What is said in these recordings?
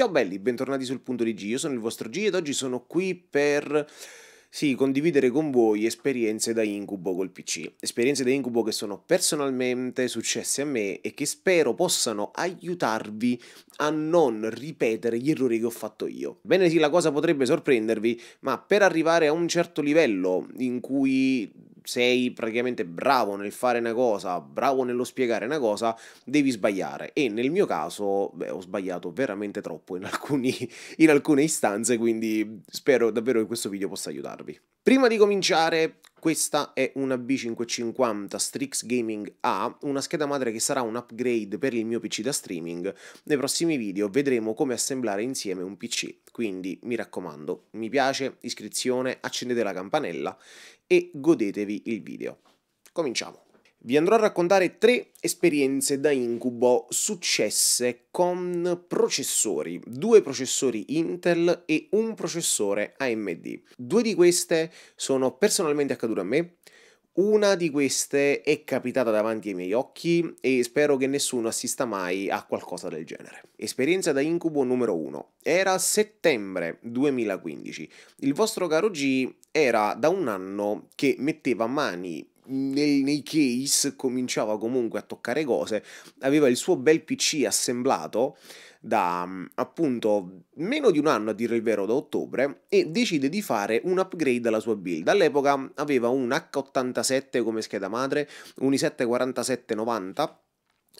Ciao belli, bentornati sul punto di G, io sono il vostro G ed oggi sono qui per sì, condividere con voi esperienze da incubo col PC, esperienze da incubo che sono personalmente successe a me e che spero possano aiutarvi a non ripetere gli errori che ho fatto io. Bene sì, la cosa potrebbe sorprendervi, ma per arrivare a un certo livello in cui sei praticamente bravo nel fare una cosa, bravo nello spiegare una cosa, devi sbagliare. E nel mio caso, beh, ho sbagliato veramente troppo in, alcuni, in alcune istanze, quindi spero davvero che questo video possa aiutarvi. Prima di cominciare, questa è una B550 Strix Gaming A, una scheda madre che sarà un upgrade per il mio PC da streaming. Nei prossimi video vedremo come assemblare insieme un PC, quindi mi raccomando, mi piace, iscrizione, accendete la campanella e godetevi il video. Cominciamo! Vi andrò a raccontare tre esperienze da incubo successe con processori, due processori Intel e un processore AMD. Due di queste sono personalmente accadute a me, una di queste è capitata davanti ai miei occhi e spero che nessuno assista mai a qualcosa del genere. Esperienza da incubo numero 1. Era settembre 2015. Il vostro caro G era da un anno che metteva mani nei, nei, case cominciava comunque a toccare cose, aveva il suo bel PC assemblato da mm, appunto meno di un anno a dire il vero da ottobre e decide di fare un upgrade alla sua build. All'epoca aveva un H87 come scheda madre, un i7 4790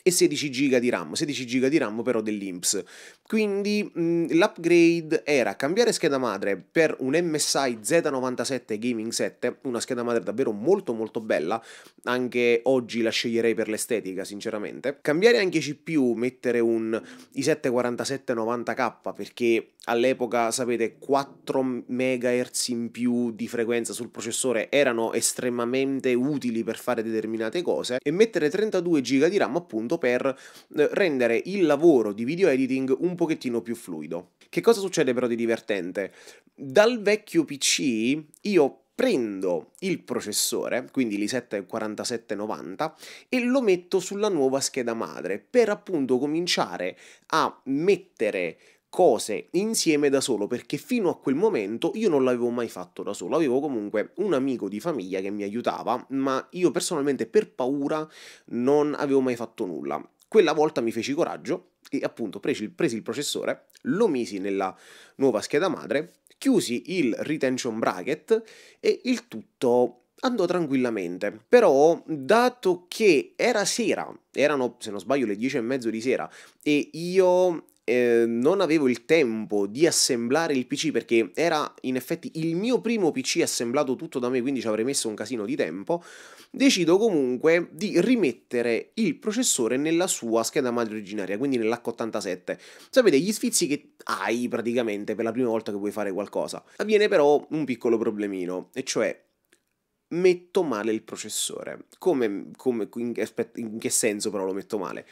e 16 giga di RAM, 16 giga di RAM però dell'IMPS. Quindi mh, l'upgrade era cambiare scheda madre per un MSI Z97 Gaming 7, una scheda madre davvero molto molto bella, anche oggi la sceglierei per l'estetica sinceramente. Cambiare anche CPU, mettere un i7-4790K perché all'epoca sapete 4 MHz in più di frequenza sul processore erano estremamente utili per fare determinate cose e mettere 32 giga di RAM appunto per eh, rendere il lavoro di video editing un pochettino più fluido. Che cosa succede però di divertente? Dal vecchio PC io prendo il processore, quindi l'i7-4790, e lo metto sulla nuova scheda madre per appunto cominciare a mettere cose insieme da solo perché fino a quel momento io non l'avevo mai fatto da solo, avevo comunque un amico di famiglia che mi aiutava, ma io personalmente per paura non avevo mai fatto nulla. Quella volta mi feci coraggio e appunto presi il, presi il processore, lo misi nella nuova scheda madre, chiusi il retention bracket e il tutto andò tranquillamente. Però, dato che era sera, erano se non sbaglio le 10 e mezzo di sera, e io eh, non avevo il tempo di assemblare il PC perché era in effetti il mio primo PC assemblato tutto da me, quindi ci avrei messo un casino di tempo, decido comunque di rimettere il processore nella sua scheda madre originaria, quindi nell'H87. Sapete, gli sfizi che hai praticamente per la prima volta che vuoi fare qualcosa. Avviene però un piccolo problemino, e cioè metto male il processore. Come, come in, in che senso però lo metto male?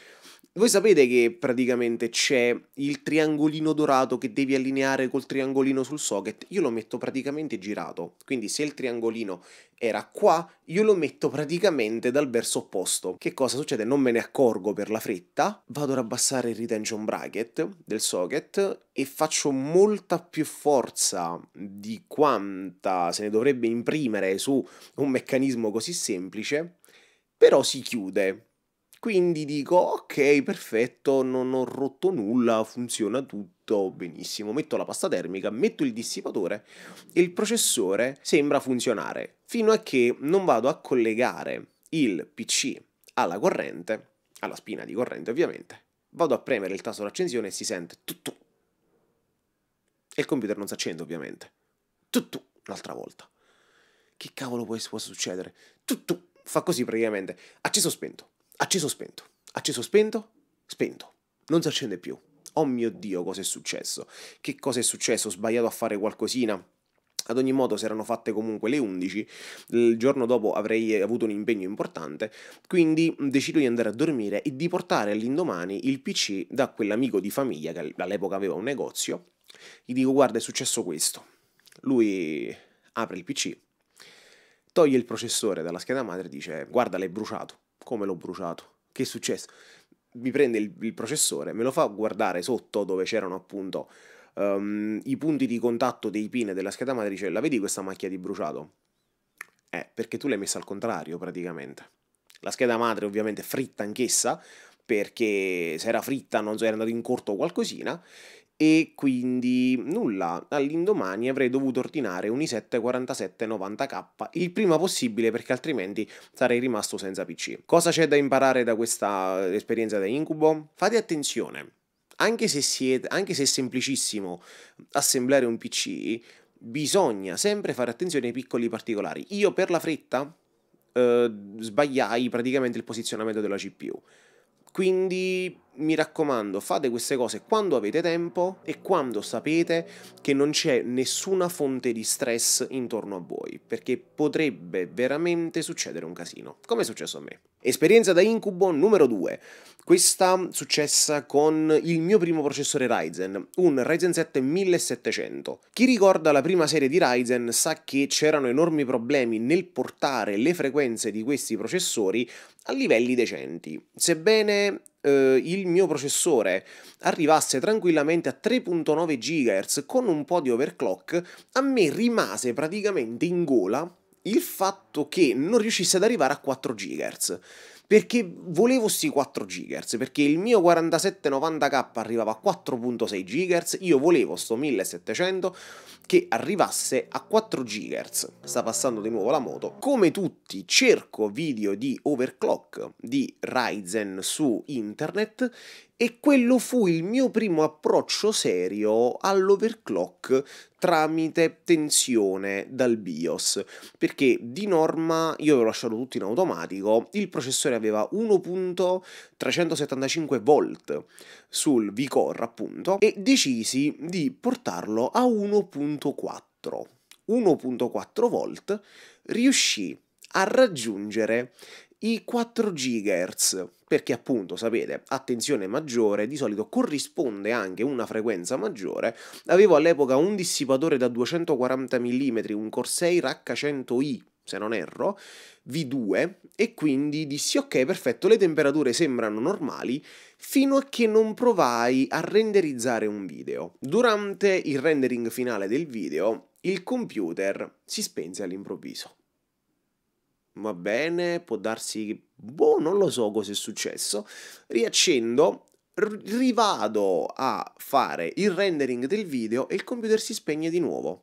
Voi sapete che praticamente c'è il triangolino dorato che devi allineare col triangolino sul socket? Io lo metto praticamente girato, quindi se il triangolino era qua, io lo metto praticamente dal verso opposto. Che cosa succede? Non me ne accorgo per la fretta, vado ad abbassare il retention bracket del socket e faccio molta più forza di quanta se ne dovrebbe imprimere su un meccanismo così semplice, però si chiude quindi dico, ok, perfetto, non ho rotto nulla, funziona tutto benissimo. Metto la pasta termica, metto il dissipatore e il processore sembra funzionare, fino a che non vado a collegare il PC alla corrente, alla spina di corrente ovviamente, vado a premere il tasto d'accensione e si sente tutto. E il computer non si accende ovviamente. Tutto, un'altra volta. Che cavolo può, può succedere? Tutto, fa così praticamente, acceso spento. Acceso spento, acceso spento, spento. Non si accende più. Oh mio Dio, cosa è successo? Che cosa è successo? Ho sbagliato a fare qualcosina? Ad ogni modo si erano fatte comunque le 11, il giorno dopo avrei avuto un impegno importante, quindi decido di andare a dormire e di portare all'indomani il PC da quell'amico di famiglia che all'epoca aveva un negozio. Gli dico guarda è successo questo. Lui apre il PC, toglie il processore dalla scheda madre e dice guarda l'hai bruciato come l'ho bruciato? Che è successo? Mi prende il, il processore, me lo fa guardare sotto dove c'erano appunto um, i punti di contatto dei pin della scheda matrice, la vedi questa macchia di bruciato? Eh, perché tu l'hai messa al contrario praticamente. La scheda madre ovviamente fritta anch'essa, perché se era fritta, non so, era andato in corto qualcosina, e quindi nulla, all'indomani avrei dovuto ordinare un i7 4790K il prima possibile perché altrimenti sarei rimasto senza PC. Cosa c'è da imparare da questa esperienza da incubo? Fate attenzione, anche se, siete, anche se è semplicissimo assemblare un PC, bisogna sempre fare attenzione ai piccoli particolari. Io per la fretta eh, sbagliai praticamente il posizionamento della CPU, quindi mi raccomando, fate queste cose quando avete tempo e quando sapete che non c'è nessuna fonte di stress intorno a voi, perché potrebbe veramente succedere un casino, come è successo a me. Esperienza da incubo numero 2. Questa successa con il mio primo processore Ryzen, un Ryzen 7 1700. Chi ricorda la prima serie di Ryzen sa che c'erano enormi problemi nel portare le frequenze di questi processori a livelli decenti. Sebbene eh, il mio processore arrivasse tranquillamente a 3.9 GHz con un po' di overclock, a me rimase praticamente in gola il fatto che non riuscisse ad arrivare a 4 GHz perché volevo sti 4 GHz, perché il mio 4790K arrivava a 4.6 GHz, io volevo sto 1700 che arrivasse a 4 GHz. Sta passando di nuovo la moto. Come tutti cerco video di overclock di Ryzen su internet e quello fu il mio primo approccio serio all'overclock tramite tensione dal BIOS, perché di norma io avevo lasciato tutto in automatico, il processore aveva 1.375 volt sul V-Core, appunto e decisi di portarlo a 1.4. 1.4 volt riuscì a raggiungere i 4 GHz, perché appunto, sapete, attenzione maggiore di solito corrisponde anche una frequenza maggiore. Avevo all'epoca un dissipatore da 240 mm, un Corsair H100i, se non erro, V2, e quindi dissi ok, perfetto, le temperature sembrano normali, fino a che non provai a renderizzare un video. Durante il rendering finale del video, il computer si spense all'improvviso va bene, può darsi, boh, non lo so cosa è successo, riaccendo, rivado a fare il rendering del video e il computer si spegne di nuovo.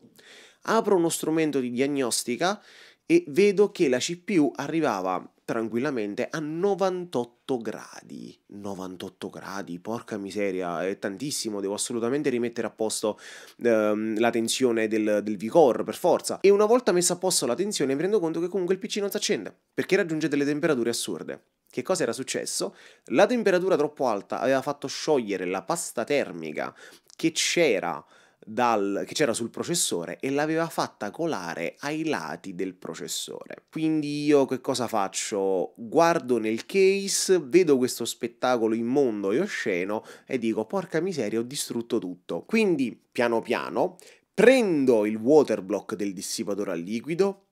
Apro uno strumento di diagnostica e vedo che la CPU arrivava tranquillamente a 98 gradi. 98 gradi, porca miseria, è tantissimo, devo assolutamente rimettere a posto ehm, la tensione del, del VCOR per forza. E una volta messa a posto la tensione mi rendo conto che comunque il PC non si accende, perché raggiunge delle temperature assurde. Che cosa era successo? La temperatura troppo alta aveva fatto sciogliere la pasta termica che c'era dal, che c'era sul processore e l'aveva fatta colare ai lati del processore. Quindi io che cosa faccio? Guardo nel case, vedo questo spettacolo immondo e osceno e dico porca miseria ho distrutto tutto. Quindi piano piano prendo il water block del dissipatore a liquido,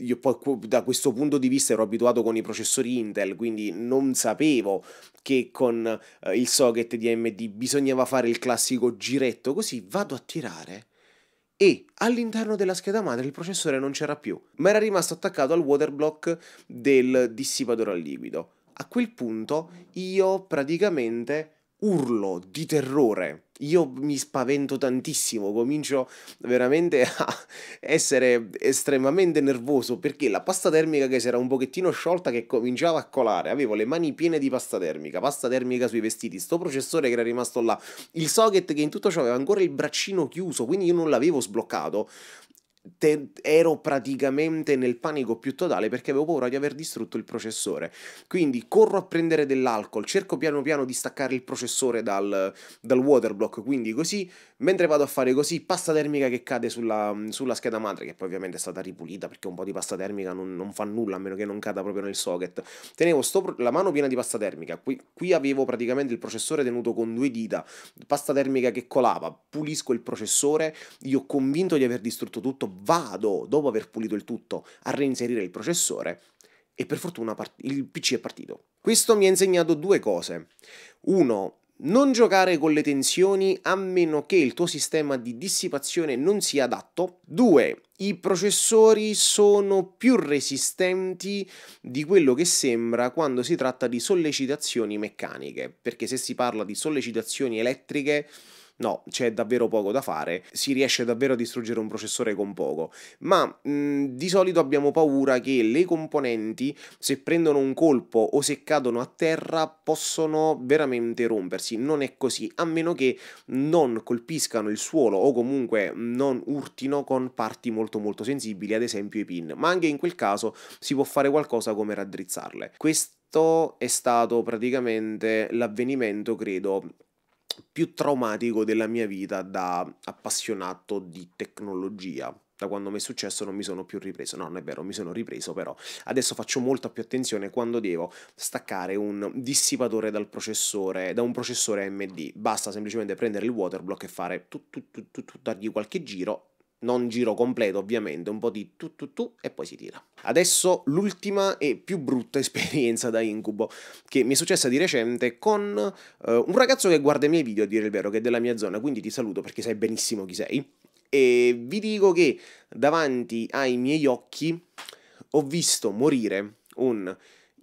io poi da questo punto di vista ero abituato con i processori Intel, quindi non sapevo che con eh, il socket di AMD bisognava fare il classico giretto, così vado a tirare e all'interno della scheda madre il processore non c'era più, ma era rimasto attaccato al water block del dissipatore a liquido. A quel punto io praticamente urlo di terrore. Io mi spavento tantissimo, comincio veramente a essere estremamente nervoso perché la pasta termica che si era un pochettino sciolta che cominciava a colare, avevo le mani piene di pasta termica, pasta termica sui vestiti, sto processore che era rimasto là, il socket che in tutto ciò aveva ancora il braccino chiuso, quindi io non l'avevo sbloccato te- ero praticamente nel panico più totale perché avevo paura di aver distrutto il processore. Quindi corro a prendere dell'alcol, cerco piano piano di staccare il processore dal, dal waterblock, quindi così, mentre vado a fare così, pasta termica che cade sulla, sulla scheda madre, che poi ovviamente è stata ripulita perché un po' di pasta termica non, non fa nulla a meno che non cada proprio nel socket. Tenevo sto, la mano piena di pasta termica, qui, qui avevo praticamente il processore tenuto con due dita, pasta termica che colava, pulisco il processore, io convinto di aver distrutto tutto, vado, dopo aver pulito il tutto, a reinserire il processore e per fortuna part- il PC è partito. Questo mi ha insegnato due cose. Uno, non giocare con le tensioni a meno che il tuo sistema di dissipazione non sia adatto. 2. I processori sono più resistenti di quello che sembra quando si tratta di sollecitazioni meccaniche, perché se si parla di sollecitazioni elettriche No, c'è davvero poco da fare, si riesce davvero a distruggere un processore con poco, ma mh, mhmm, di solito abbiamo paura che le componenti, se prendono un colpo o se cadono a terra, possono veramente rompersi. Non è così, a meno che non colpiscano il suolo o comunque non urtino con parti molto molto sensibili, ad esempio i pin, ma anche in quel caso si può fare qualcosa come raddrizzarle. Questo è stato praticamente l'avvenimento, credo, più traumatico della mia vita da appassionato di tecnologia. Da quando mi è successo non mi sono più ripreso, no, non è vero, mi sono ripreso però. Adesso faccio molta più attenzione quando devo staccare un dissipatore dal processore, da un processore AMD. Basta semplicemente prendere il waterblock e fare tu, tu, tu, tu, tu dargli qualche giro non giro completo ovviamente, un po' di tu tu tu e poi si tira. Adesso l'ultima e più brutta esperienza da incubo che mi è successa di recente con uh, un ragazzo che guarda i miei video, a dire il vero, che è della mia zona, quindi ti saluto perché sai benissimo chi sei. E vi dico che davanti ai miei occhi ho visto morire un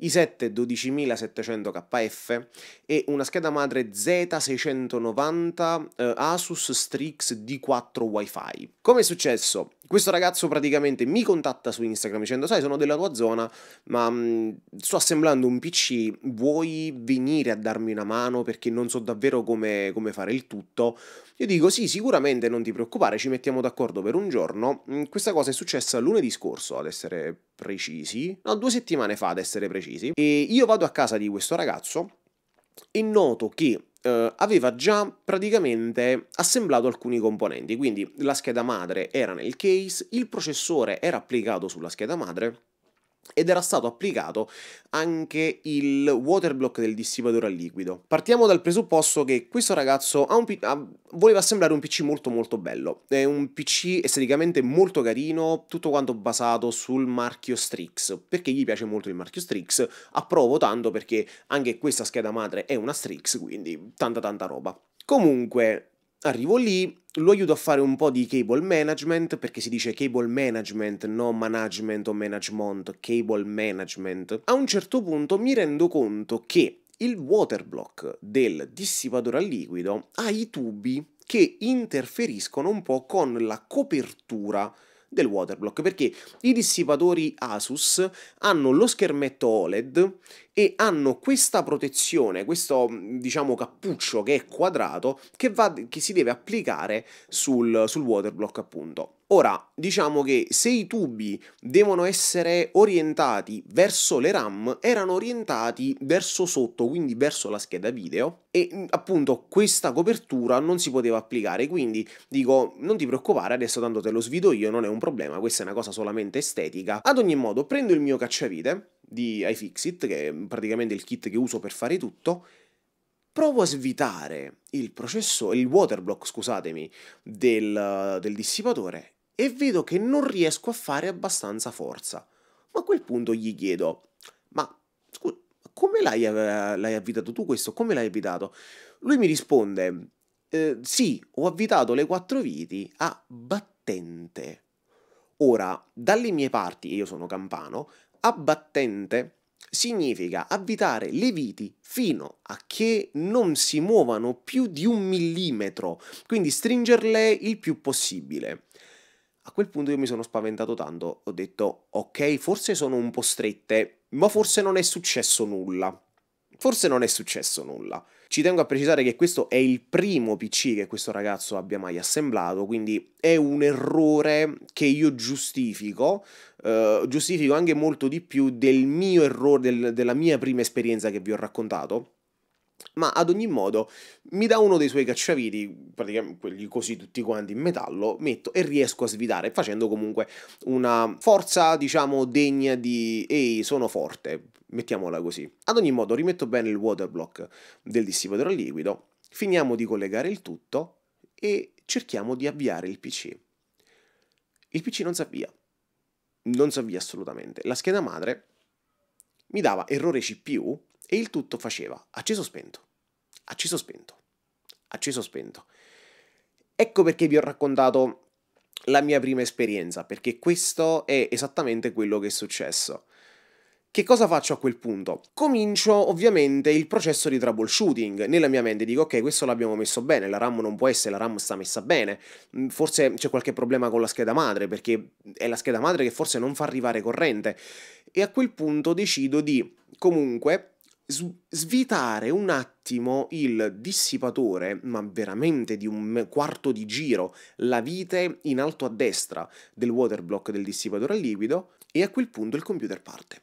i7 12700 KF e una scheda madre Z690 eh, Asus Strix D4 Wi-Fi. Come è successo? Questo ragazzo praticamente mi contatta su Instagram dicendo sai sono della tua zona ma mh, sto assemblando un PC, vuoi venire a darmi una mano perché non so davvero come, come fare il tutto? Io dico sì sicuramente non ti preoccupare ci mettiamo d'accordo per un giorno. Questa cosa è successa lunedì scorso ad essere precisi, no due settimane fa ad essere precisi e io vado a casa di questo ragazzo e noto che eh, aveva già praticamente assemblato alcuni componenti, quindi la scheda madre era nel case, il processore era applicato sulla scheda madre ed era stato applicato anche il water block del dissipatore a liquido. Partiamo dal presupposto che questo ragazzo ha un pi- ha, voleva sembrare un PC molto molto bello, è un PC esteticamente molto carino, tutto quanto basato sul marchio Strix, perché gli piace molto il marchio Strix, approvo tanto perché anche questa scheda madre è una Strix, quindi tanta tanta roba. Comunque, Arrivo lì, lo aiuto a fare un po' di cable management, perché si dice cable management, non management o management, cable management. A un certo punto mi rendo conto che il water block del dissipatore a liquido ha i tubi che interferiscono un po' con la copertura del waterblock perché i dissipatori Asus hanno lo schermetto OLED e hanno questa protezione, questo mm, diciamo cappuccio che è quadrato che, va, che si deve applicare sul, sul waterblock appunto. Ora, diciamo che se i tubi devono essere orientati verso le RAM, erano orientati verso sotto, quindi verso la scheda video, e appunto questa copertura non si poteva applicare, quindi dico non ti preoccupare, adesso tanto te lo svido io, non è un problema, questa è una cosa solamente estetica. Ad ogni modo, prendo il mio cacciavite di iFixit, che è praticamente il kit che uso per fare tutto, provo a svitare il processore, il water block, scusatemi, del, del dissipatore e vedo che non riesco a fare abbastanza forza. Ma a quel punto gli chiedo, ma scusa, come l'hai, l'hai avvitato tu questo? Come l'hai avvitato? Lui mi risponde, eh, sì, ho avvitato le quattro viti a battente. Ora, dalle mie parti, io sono campano, a battente significa avvitare le viti fino a che non si muovano più di un millimetro, quindi stringerle il più possibile. A quel punto io mi sono spaventato tanto, ho detto ok, forse sono un po' strette, ma forse non è successo nulla. Forse non è successo nulla. Ci tengo a precisare che questo è il primo PC che questo ragazzo abbia mai assemblato, quindi è un errore che io giustifico, eh, giustifico anche molto di più del mio errore, del, della mia prima esperienza che vi ho raccontato ma ad ogni modo mi dà uno dei suoi cacciaviti, praticamente quelli così tutti quanti in metallo, metto e riesco a svitare facendo comunque una forza diciamo degna di ehi sono forte, mettiamola così. Ad ogni modo rimetto bene il water block del dissipatore a liquido, finiamo di collegare il tutto e cerchiamo di avviare il PC. Il PC non si avvia, non si avvia assolutamente. La scheda madre mi dava errore CPU e il tutto faceva acceso spento, acceso spento, acceso spento. Ecco perché vi ho raccontato la mia prima esperienza, perché questo è esattamente quello che è successo. Che cosa faccio a quel punto? Comincio ovviamente il processo di troubleshooting. Nella mia mente dico ok, questo l'abbiamo messo bene, la RAM non può essere, la RAM sta messa bene, mm, forse c'è qualche problema con la scheda madre perché è la scheda madre che forse non fa arrivare corrente. E a quel punto decido di comunque svitare un attimo il dissipatore, ma veramente di un quarto di giro, la vite in alto a destra del water block del dissipatore a liquido e a quel punto il computer parte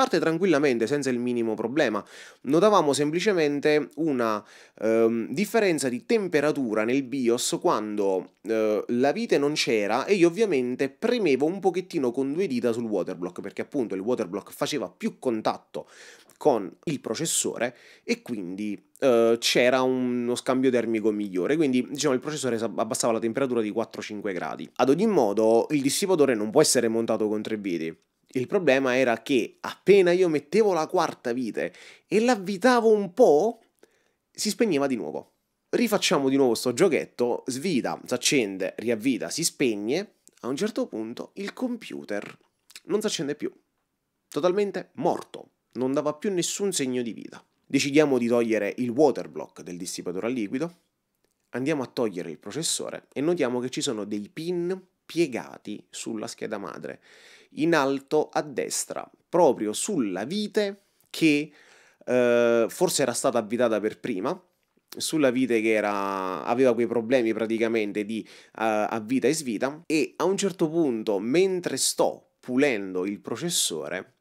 parte tranquillamente senza il minimo problema. Notavamo semplicemente una eh, differenza di temperatura nel BIOS quando eh, la vite non c'era e io ovviamente premevo un pochettino con due dita sul waterblock perché appunto il waterblock faceva più contatto con il processore e quindi eh, c'era uno scambio termico migliore, quindi diciamo il processore abbassava la temperatura di 4-5 gradi. Ad ogni modo il dissipatore non può essere montato con tre viti il problema era che appena io mettevo la quarta vite e l'avvitavo un po', si spegneva di nuovo. Rifacciamo di nuovo sto giochetto, svita, si accende, riavvita, si spegne. A un certo punto il computer non si accende più. Totalmente morto. Non dava più nessun segno di vita. Decidiamo di togliere il water block del dissipatore a liquido. Andiamo a togliere il processore e notiamo che ci sono dei pin piegati sulla scheda madre, in alto a destra, proprio sulla vite che eh, forse era stata avvitata per prima, sulla vite che era, aveva quei problemi praticamente di uh, eh, avvita e svita e a un certo punto mentre sto pulendo il processore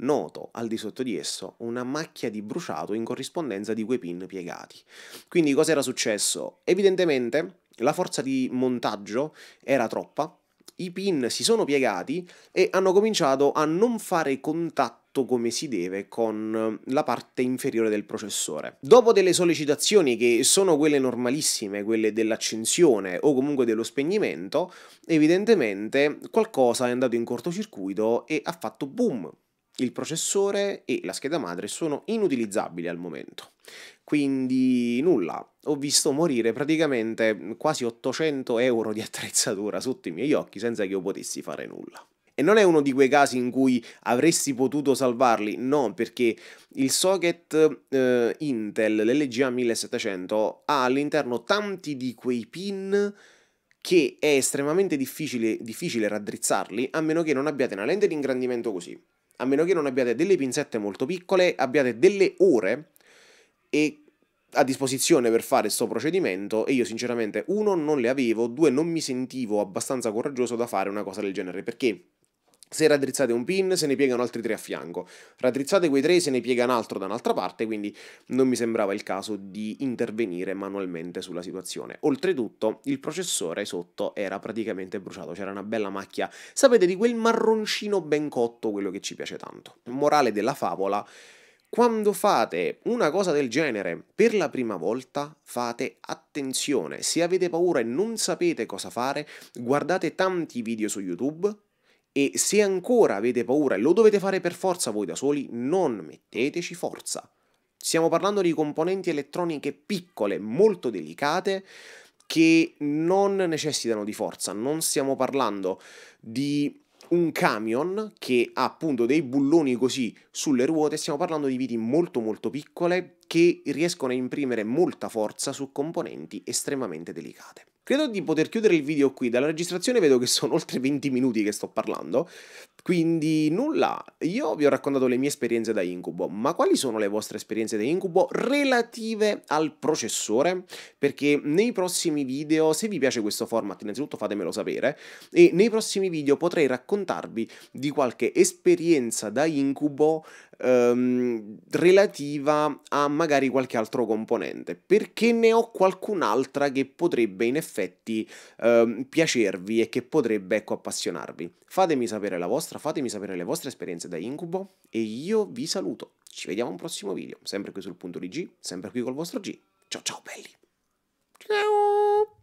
noto al di sotto di esso una macchia di bruciato in corrispondenza di quei pin piegati. Quindi cosa era successo? Evidentemente la forza di montaggio era troppa, i pin si sono piegati e hanno cominciato a non fare contatto come si deve con la parte inferiore del processore. Dopo delle sollecitazioni che sono quelle normalissime, quelle dell'accensione o comunque dello spegnimento, evidentemente qualcosa è andato in cortocircuito e ha fatto boom il processore e la scheda madre sono inutilizzabili al momento. Quindi nulla, ho visto morire praticamente quasi 800 euro di attrezzatura sotto i miei occhi senza che io potessi fare nulla. E non è uno di quei casi in cui avresti potuto salvarli, no, perché il socket eh, Intel, l'LGA 1700, ha all'interno tanti di quei pin che è estremamente difficile, difficile raddrizzarli a meno che non abbiate una lente di ingrandimento così a meno che non abbiate delle pinzette molto piccole, abbiate delle ore a disposizione per fare questo procedimento e io sinceramente uno non le avevo, due non mi sentivo abbastanza coraggioso da fare una cosa del genere perché se raddrizzate un pin, se ne piegano altri tre a fianco. Raddrizzate quei tre, se ne piega un altro da un'altra parte, quindi non mi sembrava il caso di intervenire manualmente sulla situazione. Oltretutto, il processore sotto era praticamente bruciato, c'era una bella macchia, sapete, di quel marroncino ben cotto, quello che ci piace tanto. Morale della favola quando fate una cosa del genere per la prima volta, fate attenzione. Se avete paura e non sapete cosa fare, guardate tanti video su YouTube e se ancora avete paura e lo dovete fare per forza voi da soli, non metteteci forza. Stiamo parlando di componenti elettroniche piccole, molto delicate, che non necessitano di forza. Non stiamo parlando di un camion che ha appunto dei bulloni così sulle ruote, stiamo parlando di viti molto molto piccole che riescono a imprimere molta forza su componenti estremamente delicate. Credo di poter chiudere il video qui, dalla registrazione vedo che sono oltre 20 minuti che sto parlando, quindi nulla, io vi ho raccontato le mie esperienze da incubo, ma quali sono le vostre esperienze da incubo relative al processore? Perché nei prossimi video, se vi piace questo format, innanzitutto fatemelo sapere, e nei prossimi video potrei raccontarvi di qualche esperienza da incubo ehm, relativa a magari qualche altro componente, perché ne ho qualcun'altra che potrebbe in effetti ehm, piacervi e che potrebbe ecco appassionarvi. Fatemi sapere la vostra vostra, fatemi sapere le vostre esperienze da incubo e io vi saluto. Ci vediamo al prossimo video, sempre qui sul punto di G, sempre qui col vostro G. Ciao ciao belli! Ciao!